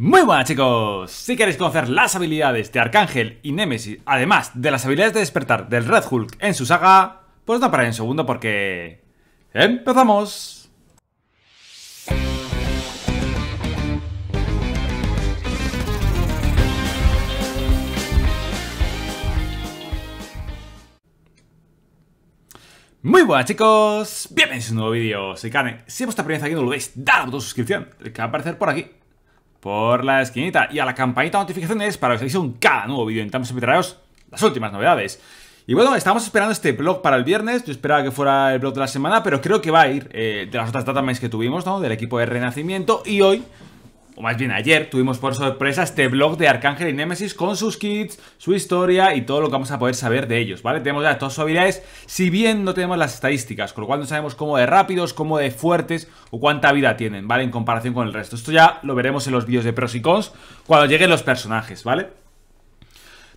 Muy buenas chicos, si queréis conocer las habilidades de Arcángel y Nemesis, además de las habilidades de despertar del Red Hulk en su saga, pues no paráis un segundo porque... ¡Empezamos! Muy buenas chicos, bienvenidos a un nuevo vídeo, soy Kane Si es vuestra primera vez aquí no lo veis, dale la botón suscripción, que va a aparecer por aquí por la esquinita y a la campanita de notificaciones para que os un cada nuevo vídeo. Intentamos traeros las últimas novedades. Y bueno, estamos esperando este blog para el viernes. Yo esperaba que fuera el blog de la semana, pero creo que va a ir eh, de las otras datamines que tuvimos, ¿no? Del equipo de Renacimiento. Y hoy o más bien ayer, tuvimos por sorpresa este blog de Arcángel y Nemesis con sus kits, su historia y todo lo que vamos a poder saber de ellos, ¿vale? Tenemos ya todas sus habilidades, si bien no tenemos las estadísticas, con lo cual no sabemos cómo de rápidos, cómo de fuertes o cuánta vida tienen, ¿vale? En comparación con el resto. Esto ya lo veremos en los vídeos de pros y cons cuando lleguen los personajes, ¿vale?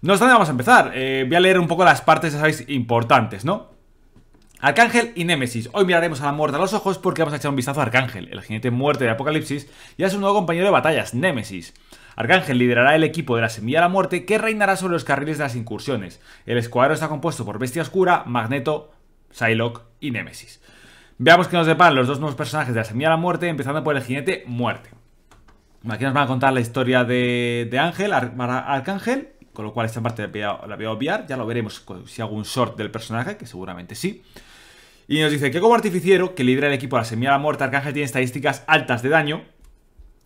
No obstante, vamos a empezar. Eh, voy a leer un poco las partes, ya sabéis, importantes, ¿no? Arcángel y Némesis. Hoy miraremos a la muerte a los ojos porque vamos a echar un vistazo a Arcángel, el jinete muerte de Apocalipsis, y a su nuevo compañero de batallas, Némesis. Arcángel liderará el equipo de la Semilla de la Muerte que reinará sobre los carriles de las incursiones. El escuadrón está compuesto por Bestia Oscura, Magneto, Psylocke y Némesis. Veamos que nos deparan los dos nuevos personajes de la Semilla de la Muerte, empezando por el jinete Muerte. Aquí nos van a contar la historia de, Ángel, Arcángel, con lo cual esta parte la voy a obviar, ya lo veremos si hago un short del personaje, que seguramente sí. Y nos dice que como artificiero que lidera el equipo de la semilla de la muerte, Arcángel tiene estadísticas altas de daño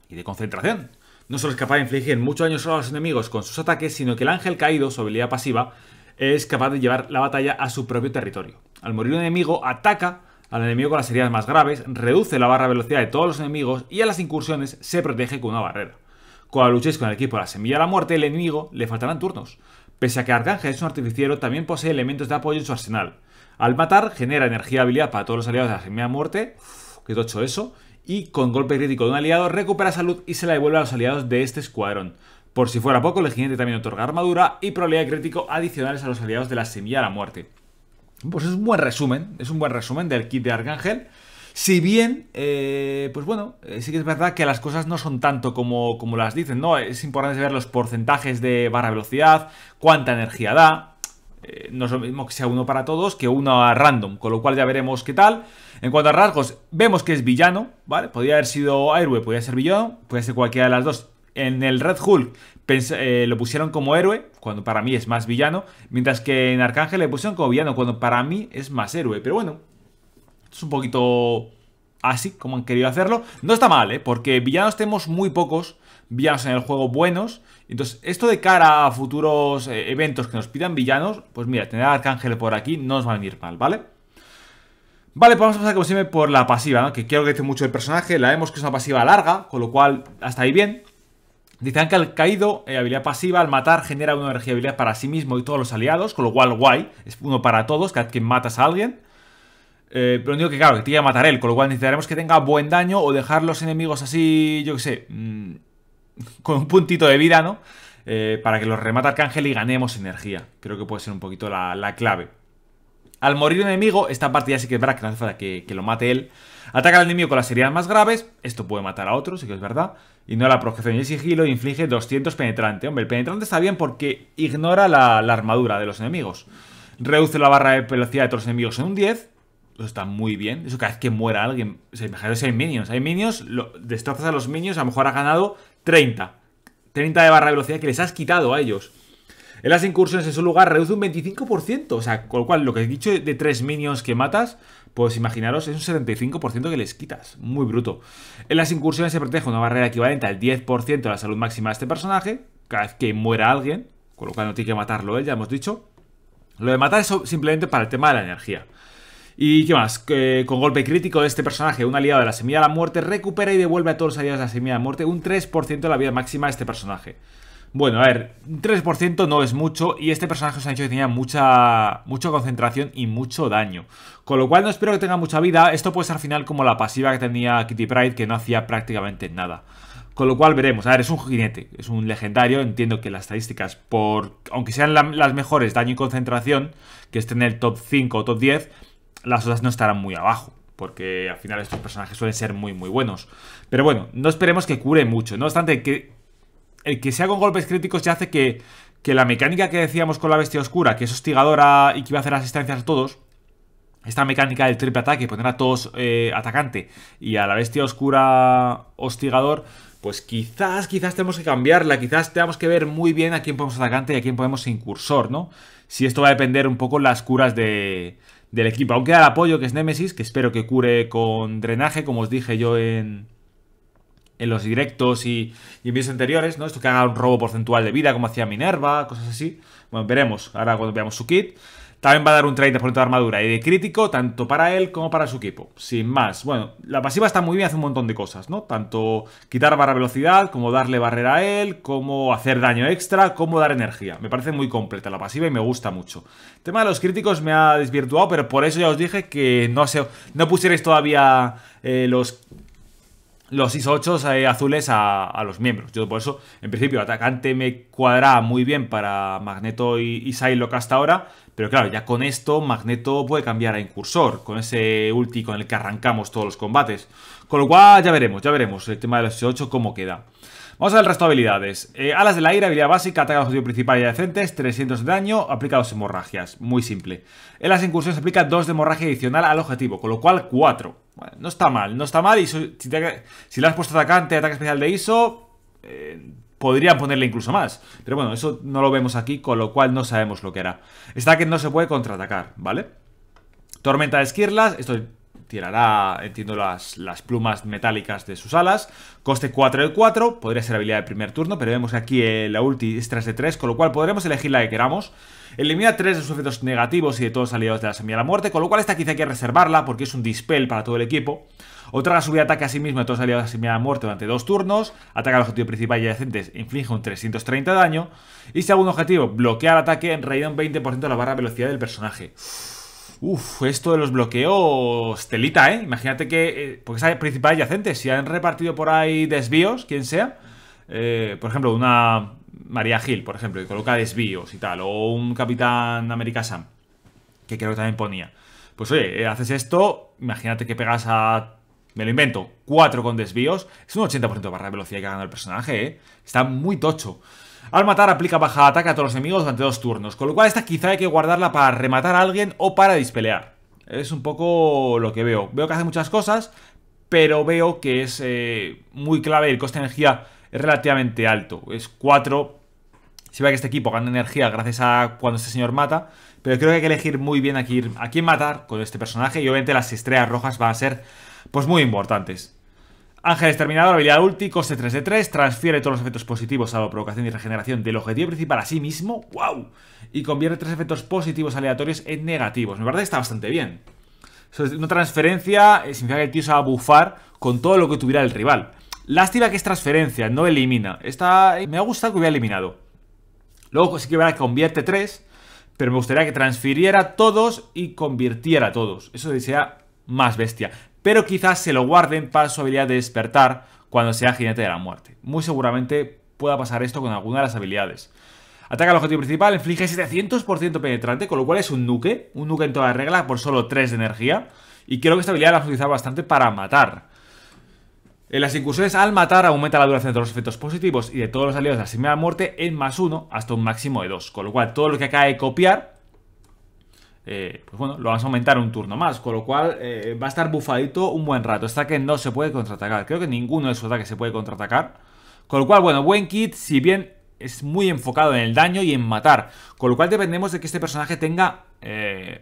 y de concentración. No solo es capaz de infligir daño solo a los enemigos con sus ataques, sino que el ángel caído, su habilidad pasiva, es capaz de llevar la batalla a su propio territorio. Al morir un enemigo, ataca al enemigo con las heridas más graves, reduce la barra de velocidad de todos los enemigos y a las incursiones se protege con una barrera. Cuando luchéis con el equipo de la semilla de la muerte, el enemigo le faltarán turnos. Pese a que Arcángel es un artificiero, también posee elementos de apoyo en su arsenal. Al matar, genera energía habilidad para todos los aliados de la Semilla a muerte. que qué tocho eso. Y con golpe crítico de un aliado, recupera salud y se la devuelve a los aliados de este escuadrón. Por si fuera poco, el gigante también otorga armadura y probabilidad de crítico adicionales a los aliados de la semilla a la muerte. Pues es un buen resumen, es un buen resumen del kit de Arcángel. Si bien, eh, pues bueno, eh, sí que es verdad que las cosas no son tanto como, como las dicen, ¿no? Es importante ver los porcentajes de barra velocidad, cuánta energía da, eh, no es lo mismo que sea uno para todos que uno a random, con lo cual ya veremos qué tal. En cuanto a rasgos, vemos que es villano, ¿vale? Podría haber sido héroe, podría ser villano, puede ser cualquiera de las dos. En el Red Hulk eh, lo pusieron como héroe, cuando para mí es más villano, mientras que en Arcángel le pusieron como villano, cuando para mí es más héroe. Pero bueno, es un poquito así como han querido hacerlo. No está mal, ¿eh? Porque villanos tenemos muy pocos villanos en el juego buenos. Entonces, esto de cara a futuros eh, eventos que nos pidan villanos, pues mira, tener al Arcángel por aquí no nos va a venir mal, ¿vale? Vale, pues vamos a pasar como siempre por la pasiva, ¿no? que quiero que dice mucho el personaje. La vemos que es una pasiva larga, con lo cual hasta ahí bien. Dicen que al caído, eh, habilidad pasiva, al matar genera una energía habilidad para sí mismo y todos los aliados, con lo cual guay, es uno para todos, cada que matas a alguien. Eh, pero digo que claro, que te iba a matar él, con lo cual necesitaremos que tenga buen daño o dejar los enemigos así, yo que sé, mm, con un puntito de vida, ¿no? Eh, para que los remata Arcángel y ganemos energía. Creo que puede ser un poquito la, clave. Al morir un enemigo, esta partida sí que es verdad que no hace falta que, lo mate él. Ataca al enemigo con las heridas más graves. Esto puede matar a otro, sí que es verdad. Y no la proyección y el sigilo inflige 200 penetrante. Hombre, el penetrante está bien porque ignora la, armadura de los enemigos. Reduce la barra de velocidad de otros enemigos en un 10. Eso está muy bien. Eso cada vez que muera alguien. se si hay minions. Hay minions, destrozas a los minions, a lo mejor ha ganado 30. 30 de barra de velocidad que les has quitado a ellos. En las incursiones en su lugar reduce un 25%. O sea, con lo cual, lo que he dicho de 3 minions que matas, pues imaginaros, es un 75% que les quitas. Muy bruto. En las incursiones se protege una barrera equivalente al 10% de la salud máxima de este personaje. Cada vez que muera alguien. Con lo cual no tiene que matarlo él, ya hemos dicho. Lo de matar es simplemente para el tema de la energía. ¿Y qué más? con golpe crítico de este personaje, un aliado de la semilla de la muerte, recupera y devuelve a todos los aliados de la semilla de la muerte un 3% de la vida máxima de este personaje. Bueno, a ver, un 3% no es mucho y este personaje os ha dicho que tenía mucha, mucha concentración y mucho daño. Con lo cual no espero que tenga mucha vida, esto puede ser al final como la pasiva que tenía Kitty Pride que no hacía prácticamente nada. Con lo cual veremos, a ver, es un jinete, es un legendario, entiendo que las estadísticas, por aunque sean las mejores, daño y concentración, que estén en el top 5 o top 10, las otras no estarán muy abajo. Porque al final estos personajes suelen ser muy, muy buenos. Pero bueno, no esperemos que cure mucho. No obstante, que el que sea con golpes críticos ya hace que, que la mecánica que decíamos con la bestia oscura, que es hostigadora y que iba a hacer asistencias a todos, esta mecánica del triple ataque, poner a todos eh, atacante y a la bestia oscura hostigador, pues quizás, quizás tenemos que cambiarla, quizás tenemos que ver muy bien a quién podemos atacante y a quién podemos incursor, ¿no? Si esto va a depender un poco las curas de, del equipo. Aunque queda apoyo, que es Nemesis, que espero que cure con drenaje, como os dije yo en, en los directos y, en vídeos anteriores, ¿no? Esto que haga un robo porcentual de vida, como hacía Minerva, cosas así. Bueno, veremos ahora cuando veamos su kit. También va a dar un 30% de armadura y de crítico, tanto para él como para su equipo. Sin más. Bueno, la pasiva está muy bien, hace un montón de cosas, ¿no? Tanto quitar barra velocidad, como darle barrera a él, como hacer daño extra, como dar energía. Me parece muy completa la pasiva y me gusta mucho. El tema de los críticos me ha desvirtuado, pero por eso ya os dije que no, sé no pusierais todavía eh, los los ISO 8 eh, azules a, los miembros. Yo por eso, en principio, atacante me cuadra muy bien para Magneto y, y hasta ahora, pero claro, ya con esto Magneto puede cambiar a incursor, con ese ulti con el que arrancamos todos los combates. Con lo cual, ya veremos, ya veremos el tema de los ISO 8 cómo queda. Vamos a ver el resto de habilidades. Eh, alas la ira habilidad básica, ataque al objetivo principal y adyacentes, 300 de daño, aplica dos hemorragias. Muy simple. En las incursiones aplica dos de hemorragia adicional al objetivo, con lo cual cuatro no está mal, no está mal. Y si, le has puesto atacante, ataque especial de ISO, eh, Podrían ponerle incluso más. Pero bueno, eso no lo vemos aquí, con lo cual no sabemos lo que hará. Está que no se puede contraatacar, ¿vale? Tormenta de esquirlas, esto tirará, entiendo, las, las plumas metálicas de sus alas. Coste 4 de 4, podría ser habilidad de primer turno, pero vemos aquí eh, la ulti es de 3, con lo cual podremos elegir la que queramos. Elimina 3 de sus efectos negativos y de todos los aliados de la semilla de la muerte, con lo cual esta quizá hay que reservarla porque es un dispel para todo el equipo. Otra subida ataque a sí mismo de todos los aliados de la semilla de la muerte durante 2 turnos, ataca al objetivo principal y adyacentes, inflige un 330 de daño. Y segundo objetivo, bloquear ataque en realidad un 20% de la barra de velocidad del personaje. Uf, esto de los bloqueos, telita, ¿eh? Imagínate que, eh, porque es principal yacente, si han repartido por ahí desvíos, quien sea, eh, por ejemplo, una María Gil, por ejemplo, que coloca desvíos y tal, o un Capitán América Sam, que creo que también ponía. Pues oye, eh, haces esto, imagínate que pegas a me lo invento, cuatro con desvíos, es un 80% de barra de velocidad que ha ganado el personaje, ¿eh? Está muy tocho. Al matar aplica baja ataque a todos los enemigos durante dos turnos, con lo cual esta quizá hay que guardarla para rematar a alguien o para dispelear. Es un poco lo que veo. Veo que hace muchas cosas, pero veo que es eh, muy clave el coste de energía es relativamente alto. Es 4. Se ve que este equipo gana energía gracias a cuando este señor mata, pero creo que hay que elegir muy bien a quién, matar con este personaje y obviamente las estrellas rojas van a ser pues muy importantes. Ángel exterminador, habilidad ulti, coste 3 de 3, transfiere todos los efectos positivos a la provocación y regeneración del objetivo principal a sí mismo, wow, y convierte tres efectos positivos aleatorios en negativos. Me parece que está bastante bien. Una transferencia eh, significa que el tío se va a bufar con todo lo que tuviera el rival. Lástima que es transferencia, no elimina. Esta eh, me ha gustado que hubiera eliminado. Luego sí que verá que convierte 3, pero me gustaría que transfiriera todos y convirtiera todos. Eso sería más bestia pero quizás se lo guarden para su habilidad de despertar cuando sea jinete de la muerte. Muy seguramente pueda pasar esto con alguna de las habilidades. Ataca al objetivo principal, inflige 700% penetrante, con lo cual es un nuke, un nuke en toda regla por solo 3 de energía, y creo que esta habilidad la utiliza utilizado bastante para matar. En las incursiones al matar aumenta la duración de los efectos positivos y de todos los aliados de la de muerte en más 1 hasta un máximo de 2, con lo cual todo lo que acabe de copiar eh, pues bueno, lo vamos a aumentar un turno más, con lo cual eh, va a estar bufadito un buen rato. Está que no se puede contraatacar, creo que ninguno de sus ataques se puede contraatacar. Con lo cual, bueno, buen kit, si bien es muy enfocado en el daño y en matar, con lo cual dependemos de que este personaje tenga eh,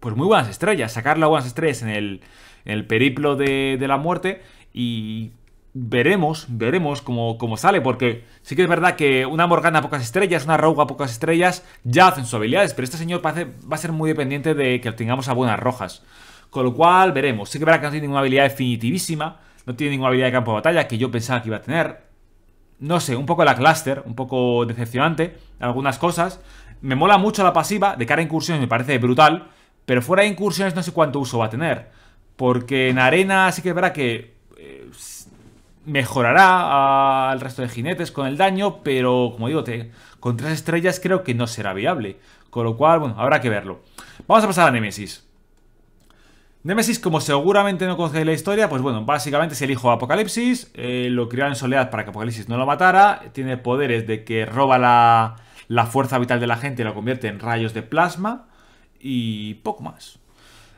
pues muy buenas estrellas, Sacarle a buenas estrellas en el, el periplo de la muerte y veremos, veremos cómo, sale, porque sí que es verdad que una Morgana a pocas estrellas, una Rouga a pocas estrellas, ya hacen sus habilidades, pero este señor va a ser muy dependiente de que tengamos a buenas rojas. Con lo cual, veremos. Sí que es verdad que no tiene ninguna habilidad definitivísima, no tiene ninguna habilidad de campo de batalla que yo pensaba que iba a tener. No sé, un poco la cluster, un poco decepcionante, algunas cosas. Me mola mucho la pasiva, de cara a incursiones me parece brutal, pero fuera de incursiones no sé cuánto uso va a tener. Porque en arena sí que es verdad que... Eh, mejorará al resto de jinetes con el daño, pero como digo, con tres estrellas creo que no será viable. Con lo cual, bueno, habrá que verlo. Vamos a pasar a Nemesis. Nemesis, como seguramente no conocéis la historia, pues bueno, básicamente es el hijo de Apocalipsis, eh, lo crió en soledad para que Apocalipsis no lo matara, tiene poderes de que roba la, la fuerza vital de la gente y lo convierte en rayos de plasma y poco más.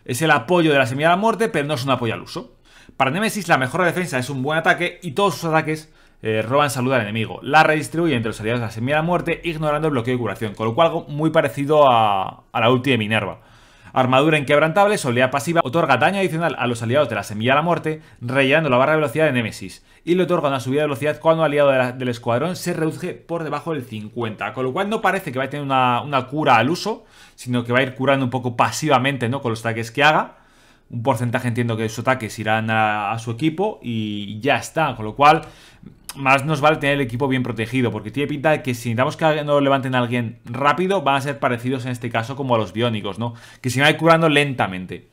Es el apoyo de la semilla de la muerte, pero no es un apoyo al uso. Para Nemesis, la mejor defensa es un buen ataque y todos sus ataques eh, roban salud al enemigo. La redistribuye entre los aliados de la semilla de la muerte, ignorando el bloqueo de curación, con lo cual algo muy parecido a, la ulti de Minerva. Armadura inquebrantable, soledad pasiva, otorga daño adicional a los aliados de la semilla de la muerte, rellenando la barra de velocidad de Nemesis, y le otorga una subida de velocidad cuando el aliado del escuadrón se reduce por debajo del 50, con lo cual no parece que va a tener una, una cura al uso, sino que va a ir curando un poco pasivamente ¿no? con los ataques que haga, un porcentaje entiendo que sus ataques irán a, su equipo y ya está, con lo cual más nos vale tener el equipo bien protegido, porque tiene pinta de que si necesitamos que no levanten a alguien rápido, van a ser parecidos en este caso como a los biónicos, ¿no? Que se van a ir curando lentamente.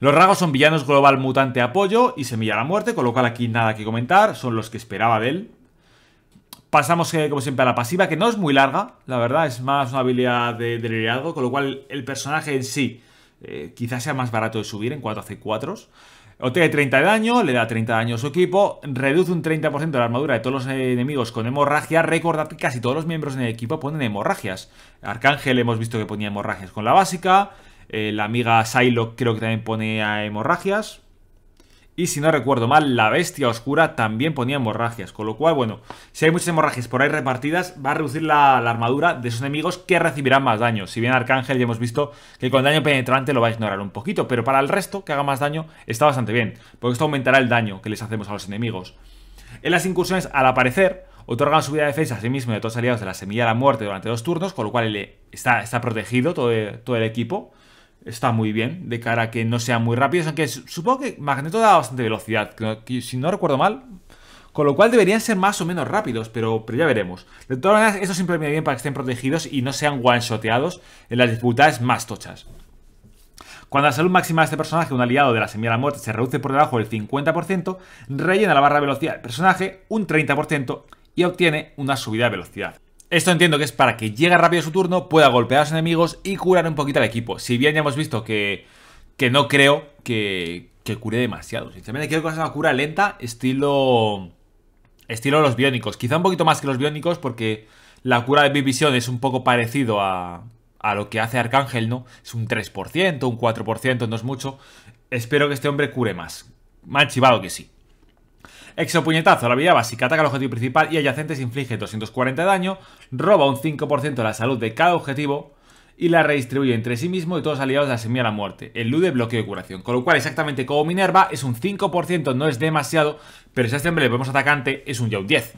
Los rasgos son villanos global mutante apoyo y semilla a la muerte, con lo cual aquí nada que comentar, son los que esperaba de él. Pasamos, eh, como siempre, a la pasiva, que no es muy larga, la verdad, es más una habilidad de, de liderazgo, con lo cual el personaje en sí eh, quizás sea más barato de subir en 4 C4s. de 30 de daño, le da 30 de daño a su equipo, reduce un 30% de la armadura de todos los eh, enemigos con hemorragia. Recordad que casi todos los miembros en el equipo ponen hemorragias. Arcángel hemos visto que ponía hemorragias con la básica. Eh, la amiga Syloc creo que también pone hemorragias. Y si no recuerdo mal, la bestia oscura también ponía hemorragias. Con lo cual, bueno, si hay muchas hemorragias por ahí repartidas, va a reducir la, armadura de esos enemigos que recibirán más daño. Si bien Arcángel ya hemos visto que con daño penetrante lo va a ignorar un poquito, pero para el resto, que haga más daño, está bastante bien. Porque esto aumentará el daño que les hacemos a los enemigos. En las incursiones, al aparecer, otorgan subida de defensa a sí mismo y a todos aliados de la semilla de la muerte durante dos turnos, con lo cual está, está protegido todo el equipo está muy bien de cara a que no sean muy rápidos, aunque supongo que Magneto da bastante velocidad, si no recuerdo mal, con lo cual deberían ser más o menos rápidos, pero, ya veremos. De todas maneras, eso siempre viene bien para que estén protegidos y no sean one-shoteados en las dificultades más tochas. Cuando la salud máxima de este personaje, un aliado de la semilla de la muerte, se reduce por debajo del 50%, rellena la barra de velocidad del personaje un 30% y obtiene una subida de velocidad. Esto entiendo que es para que llegue rápido su turno, pueda golpear a los enemigos y curar un poquito al equipo. Si bien ya hemos visto que, que no creo que, cure demasiado. Sinceramente quiero que sea una cura lenta, estilo... Estilo los biónicos. Quizá un poquito más que los biónicos porque la cura de visión es un poco parecido a, a lo que hace Arcángel, ¿no? Es un 3%, un 4%, no es mucho. Espero que este hombre cure más. Me ha chivado que sí puñetazo, la vida básica, ataca al objetivo principal y adyacentes inflige 240 de daño, roba un 5% de la salud de cada objetivo y la redistribuye entre sí mismo y todos los aliados de la semilla a la muerte. El lude, bloqueo de curación. Con lo cual, exactamente como Minerva, es un 5%, no es demasiado, pero si a este hombre le atacante, es un ya un 10.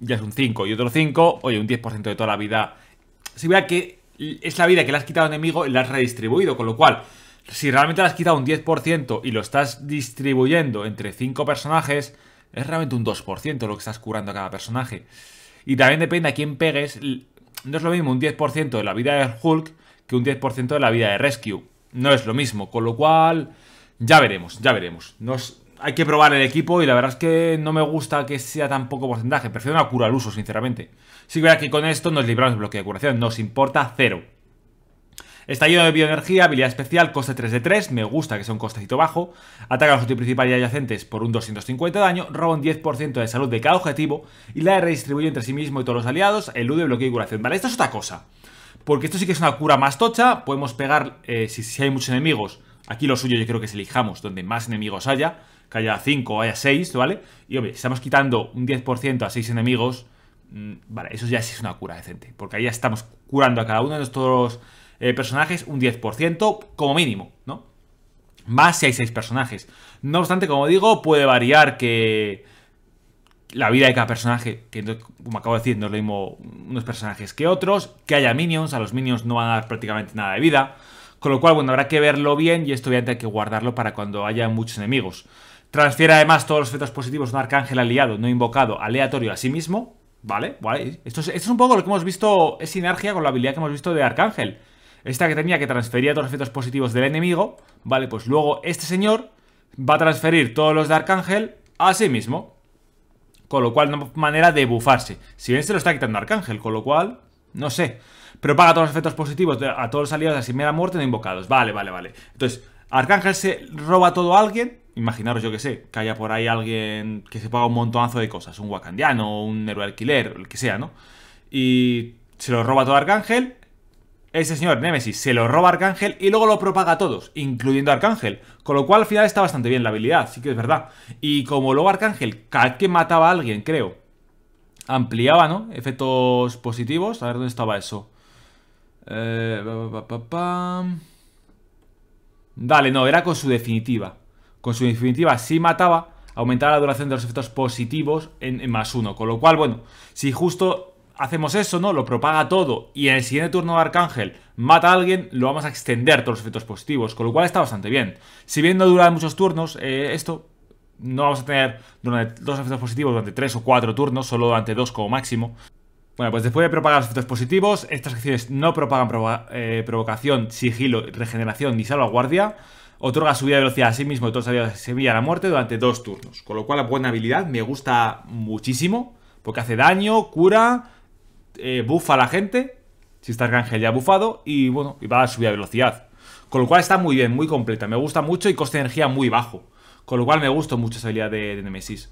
Ya es un 5 y otro 5, oye, un 10% de toda la vida. Si vea que es la vida que le has quitado al enemigo y la has redistribuido, con lo cual... Si realmente le has quitado un 10% y lo estás distribuyendo entre 5 personajes, es realmente un 2% lo que estás curando a cada personaje. Y también depende a quién pegues. No es lo mismo un 10% de la vida de Hulk que un 10% de la vida de Rescue. No es lo mismo, con lo cual ya veremos, ya veremos. hay que probar el equipo y la verdad es que no me gusta que sea tan poco porcentaje. Prefiero una cura al uso, sinceramente. Sí que que con esto nos libramos del bloque de curación. Nos importa cero. Estallido de bioenergía, habilidad especial, coste 3 de 3, me gusta que sea un costecito bajo. Ataca a los objetivos principales y adyacentes por un 250 de daño, roba un 10% de salud de cada objetivo y la redistribuye entre sí mismo y todos los aliados, elude, bloqueo y curación. Vale, esto es otra cosa. Porque esto sí que es una cura más tocha, podemos pegar, eh, si, hay muchos enemigos, aquí lo suyo yo creo que es elijamos donde más enemigos haya, que haya 5 o haya 6, ¿vale? Y hombre, estamos quitando un 10% a 6 enemigos, mm, vale, eso ya sí es una cura decente, porque ahí ya estamos curando a cada uno de nuestros eh, personajes un 10% como mínimo, ¿no? Más si hay 6 personajes. No obstante, como digo, puede variar que la vida de cada personaje, que como acabo de decir, no es lo mismo unos personajes que otros, que haya minions, a los minions no van a dar prácticamente nada de vida, con lo cual, bueno, habrá que verlo bien y esto obviamente hay que guardarlo para cuando haya muchos enemigos. Transfiere además todos los efectos positivos de un arcángel aliado, no invocado, aleatorio a sí mismo, ¿vale? ¿Vale? esto es un poco lo que hemos visto, es sinergia con la habilidad que hemos visto de arcángel, esta que tenía que transferir a todos los efectos positivos del enemigo, ¿vale? Pues luego este señor va a transferir todos los de Arcángel a sí mismo. Con lo cual, no manera de bufarse. Si bien se lo está quitando Arcángel, con lo cual, no sé. Pero paga todos los efectos positivos a todos los aliados de la primera muerte no invocados. Vale, vale, vale. Entonces, Arcángel se roba todo a alguien. Imaginaros, yo que sé, que haya por ahí alguien que se paga un montonazo de cosas. Un wakandiano, un héroe alquiler, el que sea, ¿no? Y se lo roba todo Arcángel. Ese señor Nemesis se lo roba Arcángel y luego lo propaga a todos, incluyendo Arcángel. Con lo cual al final está bastante bien la habilidad, sí que es verdad. Y como luego Arcángel, cada que mataba a alguien, creo, ampliaba, ¿no? Efectos positivos. A ver dónde estaba eso. Eh, Dale, no, era con su definitiva. Con su definitiva si mataba, aumentaba la duración de los efectos positivos en más uno. Con lo cual, bueno, si justo hacemos eso, ¿no? Lo propaga todo y en el siguiente turno de Arcángel mata a alguien, lo vamos a extender todos los efectos positivos, con lo cual está bastante bien. Si bien no dura muchos turnos, eh, esto no vamos a tener durante dos efectos positivos durante tres o cuatro turnos, solo durante dos como máximo. Bueno, pues después de propagar los efectos positivos, estas acciones no propagan eh, provocación, sigilo, regeneración ni salvaguardia. Otorga subida de velocidad a sí mismo y todos los se a la muerte durante dos turnos. Con lo cual, la buena habilidad me gusta muchísimo. Porque hace daño, cura, eh, bufa a la gente, si está Arcángel ya bufado, y bueno, y va a subir a velocidad. Con lo cual está muy bien, muy completa, me gusta mucho y coste de energía muy bajo. Con lo cual me gusta mucho esa habilidad de, Nemesis.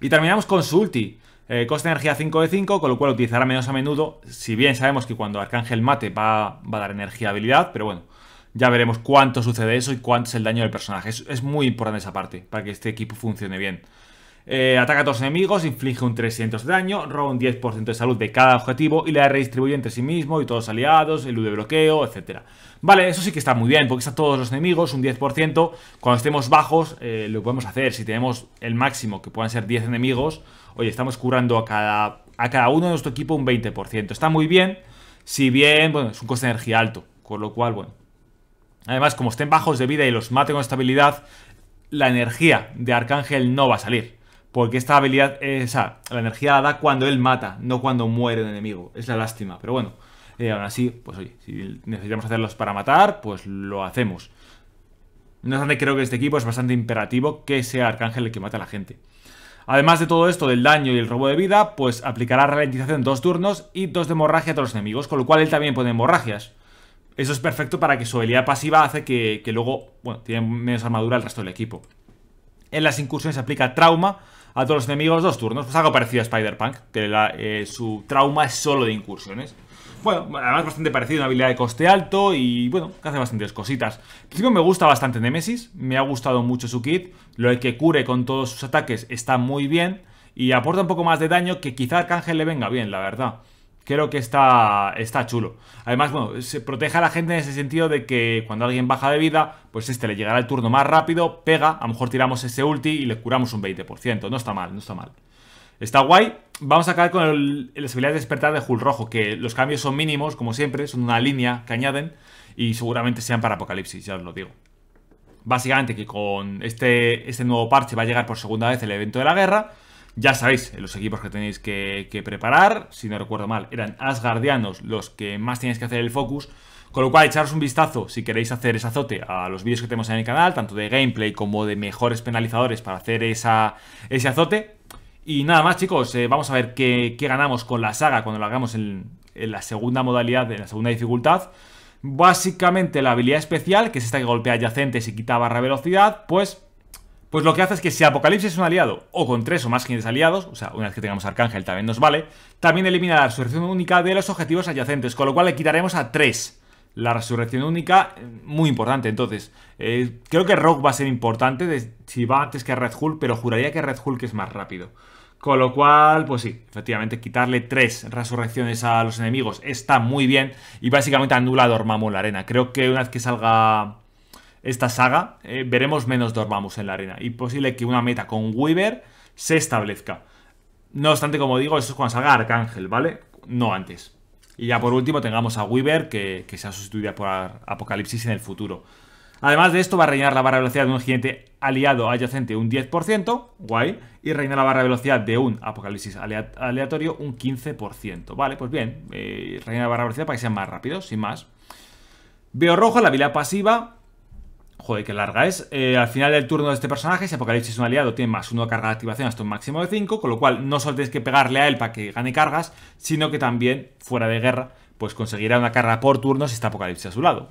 Y terminamos con su ulti. Eh, coste de energía 5 de 5, con lo cual utilizará menos a menudo. Si bien sabemos que cuando Arcángel mate va, a dar energía habilidad, pero bueno, ya veremos cuánto sucede eso y cuánto es el daño del personaje. es muy importante esa parte, para que este equipo funcione bien. Eh, ataca a dos enemigos, inflige un 300 de daño, roba un 10% de salud de cada objetivo y la redistribuye entre sí mismo y todos los aliados, de bloqueo, etc. Vale, eso sí que está muy bien, porque está todos los enemigos, un 10%. Cuando estemos bajos, eh, lo podemos hacer. Si tenemos el máximo, que puedan ser 10 enemigos, oye, estamos curando a cada, a cada uno de nuestro equipo un 20%. Está muy bien, si bien, bueno, es un coste de energía alto, con lo cual, bueno. Además, como estén bajos de vida y los mate con estabilidad, la energía de Arcángel no va a salir. Porque esta habilidad, eh, o sea, la energía la da cuando él mata, no cuando muere un enemigo. Es la lástima, pero bueno. Eh, aún así, pues oye, si necesitamos hacerlos para matar, pues lo hacemos. No obstante, creo que este equipo es bastante imperativo que sea Arcángel el que mate a la gente. Además de todo esto del daño y el robo de vida, pues aplicará ralentización dos turnos y dos de hemorragia a todos los enemigos, con lo cual él también pone hemorragias. Eso es perfecto para que su habilidad pasiva hace que, que luego, bueno, tiene menos armadura el resto del equipo. En las incursiones se aplica trauma, a todos los enemigos dos turnos. Pues algo parecido a Spider-Punk, que eh, su trauma es solo de incursiones. Bueno, además bastante parecido, una habilidad de coste alto y bueno, que hace bastantes cositas. En principio me gusta bastante Nemesis, me ha gustado mucho su kit, lo de que cure con todos sus ataques está muy bien y aporta un poco más de daño que quizá Arcángel le venga bien, la verdad creo que está, está chulo. Además, bueno, se protege a la gente en ese sentido de que cuando alguien baja de vida, pues este le llegará el turno más rápido, pega, a lo mejor tiramos ese ulti y le curamos un 20%. No está mal, no está mal. Está guay. Vamos a acabar con las habilidades de despertar de Hulrojo, Rojo, que los cambios son mínimos, como siempre, son una línea que añaden y seguramente sean para Apocalipsis, ya os lo digo. Básicamente que con este, este nuevo parche va a llegar por segunda vez el evento de la guerra ya sabéis los equipos que tenéis que, preparar. Si no recuerdo mal, eran Asgardianos los que más tenéis que hacer el focus. Con lo cual, echaros un vistazo si queréis hacer ese azote a los vídeos que tenemos en el canal, tanto de gameplay como de mejores penalizadores para hacer esa, ese azote. Y nada más, chicos, eh, vamos a ver qué, ganamos con la saga cuando lo hagamos en, en, la segunda modalidad, en la segunda dificultad. Básicamente la habilidad especial, que es esta que golpea adyacentes y quita barra velocidad, pues pues lo que hace es que si Apocalipsis es un aliado, o con tres o más clientes aliados, o sea, una vez que tengamos Arcángel también nos vale, también elimina la resurrección única de los objetivos adyacentes, con lo cual le quitaremos a tres la resurrección única, eh, muy importante. Entonces, eh, creo que Rock va a ser importante si va antes que Red Hulk, pero juraría que Red Hulk es más rápido. Con lo cual, pues sí, efectivamente, quitarle tres resurrecciones a los enemigos está muy bien y básicamente anula a la arena. Creo que una vez que salga esta saga, eh, veremos menos Dormamos en la arena y posible que una meta con Weaver se establezca. No obstante, como digo, eso es cuando salga Arcángel, ¿vale? No antes. Y ya por último tengamos a Weaver, que, se ha sustituido por Apocalipsis en el futuro. Además de esto, va a reinar la barra de velocidad de un gigante aliado adyacente un 10%, guay, y reina la barra de velocidad de un apocalipsis aleatorio un 15%. Vale, pues bien, eh, la barra de velocidad para que sean más rápido sin más. Veo rojo, la habilidad pasiva, Joder, qué larga es. Eh, al final del turno de este personaje, si Apocalipsis es un aliado, tiene más uno carga de activación hasta un máximo de 5, con lo cual no solo tienes que pegarle a él para que gane cargas, sino que también, fuera de guerra, pues conseguirá una carga por turno si está Apocalipsis a su lado.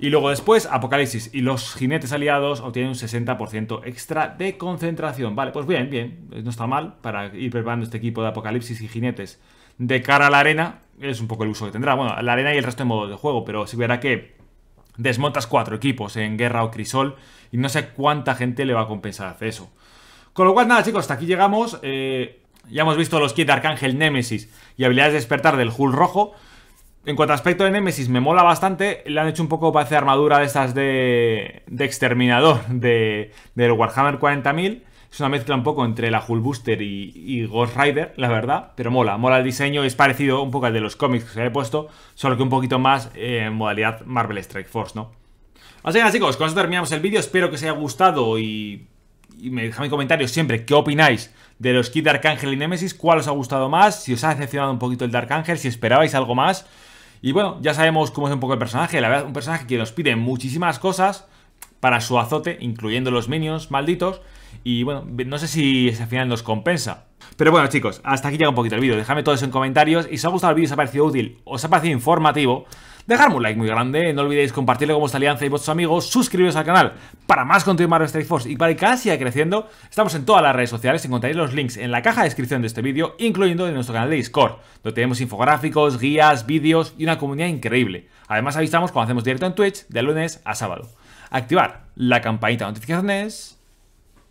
Y luego después, Apocalipsis y los jinetes aliados obtienen un 60% extra de concentración. Vale, pues bien, bien, eh, no está mal para ir preparando este equipo de Apocalipsis y jinetes de cara a la arena. Es un poco el uso que tendrá. Bueno, la arena y el resto de modos de juego, pero si hubiera que Desmontas cuatro equipos en guerra o crisol y no sé cuánta gente le va a compensar hacer eso. Con lo cual, nada, chicos, hasta aquí llegamos. Eh, ya hemos visto los kits de Arcángel Némesis y habilidades de despertar del Hull rojo. En cuanto a aspecto de Némesis, me mola bastante. Le han hecho un poco, hacer armadura de estas de, exterminador de, del Warhammer 40.000. Es una mezcla un poco entre la Hulbuster y, y Ghost Rider, la verdad, pero mola, mola el diseño, es parecido un poco al de los cómics que se había puesto, solo que un poquito más eh, en modalidad Marvel Strike Force, ¿no? Así que chicos, con esto terminamos el vídeo, espero que os haya gustado y, me dejáis en comentarios siempre qué opináis de los kits de Arcángel y Nemesis, cuál os ha gustado más, si os ha decepcionado un poquito el Dark Angel si esperabais algo más. Y bueno, ya sabemos cómo es un poco el personaje, la verdad, un personaje que nos pide muchísimas cosas para su azote, incluyendo los minions malditos. Y bueno, no sé si al final nos compensa. Pero bueno chicos, hasta aquí llega un poquito el vídeo. Dejadme todo eso en comentarios. Y si os ha gustado el vídeo, os ha parecido útil, o os ha parecido informativo, dejadme un like muy grande. No olvidéis compartirlo con vuestra alianza y vuestros amigos. Suscribiros al canal para más contenido de Marvel Strike Force y para que cada siga creciendo. Estamos en todas las redes sociales. Encontraréis los links en la caja de descripción de este vídeo, incluyendo en nuestro canal de Discord, donde tenemos infográficos, guías, vídeos y una comunidad increíble. Además avisamos cuando hacemos directo en Twitch de lunes a sábado. Activar la campanita de notificaciones